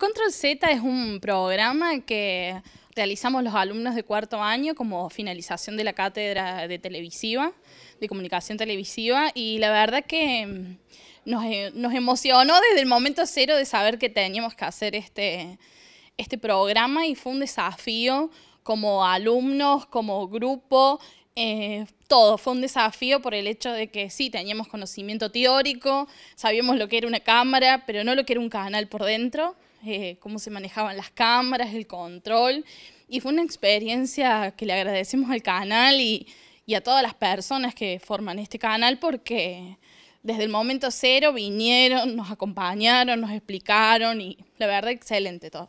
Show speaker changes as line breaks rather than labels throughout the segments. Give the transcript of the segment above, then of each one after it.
Control Z es un programa que realizamos los alumnos de cuarto año como finalización de la cátedra de televisiva, de comunicación televisiva, y la verdad que mm, eh, nos, emocionó desde el momento cero de saber que teníamos que hacer este, este programa y fue un desafío como alumnos, como grupo, eh, todo fue un desafío por el hecho de que sí, teníamos conocimiento teórico, sabíamos lo que era una cámara, pero no lo que era un canal por dentro, eh, cómo se manejaban las cámaras, el control. Y fue una experiencia que le agradecemos al canal y a todas las personas que forman este canal porque desde el momento cero vinieron, nos acompañaron, nos explicaron y la verdad excelente todo.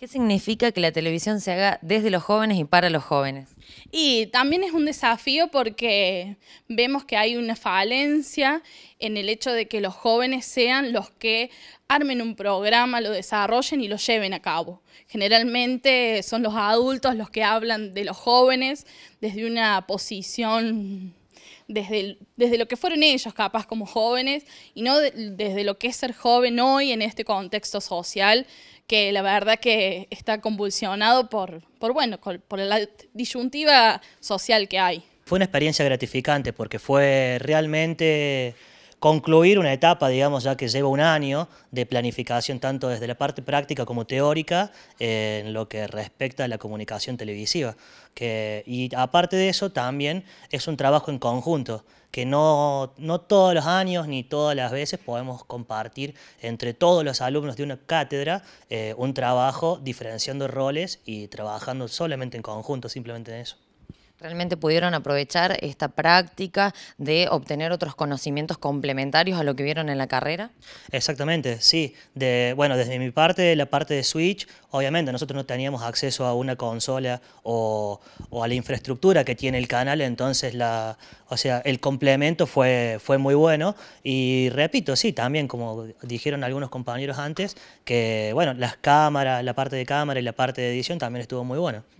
¿Qué significa que la televisión se haga desde los jóvenes y para los jóvenes?
Y también es un desafío porque vemos que hay una falencia en el hecho de que los jóvenes sean los que armen un programa, lo desarrollen y lo lleven a cabo. Generalmente son los adultos los que hablan de los jóvenes desde una posición desde, lo que fueron ellos capaz como jóvenes y no desde lo que es ser joven hoy en este contexto social que la verdad que está convulsionado por, por, bueno, por la disyuntiva social que hay.
Fue una experiencia gratificante porque fue realmente concluir una etapa, digamos, ya que lleva un año de planificación tanto desde la parte práctica como teórica eh, en lo que respecta a la comunicación televisiva. y aparte de eso, también es un trabajo en conjunto, que no, no todos los años ni todas las veces podemos compartir entre todos los alumnos de una cátedra eh, un trabajo diferenciando roles y trabajando solamente en conjunto, simplemente en eso.
Realmente pudieron aprovechar esta práctica de obtener otros conocimientos
complementarios a lo que vieron en la carrera. Exactamente, sí. bueno, desde mi parte, la parte de Switch, obviamente nosotros no teníamos acceso a una consola o, a la infraestructura que tiene el canal, entonces la, o sea, el complemento fue, fue muy bueno. Y repito, sí, también como dijeron algunos compañeros antes, que bueno, las cámaras, la parte de cámara y la parte de edición también estuvo muy bueno.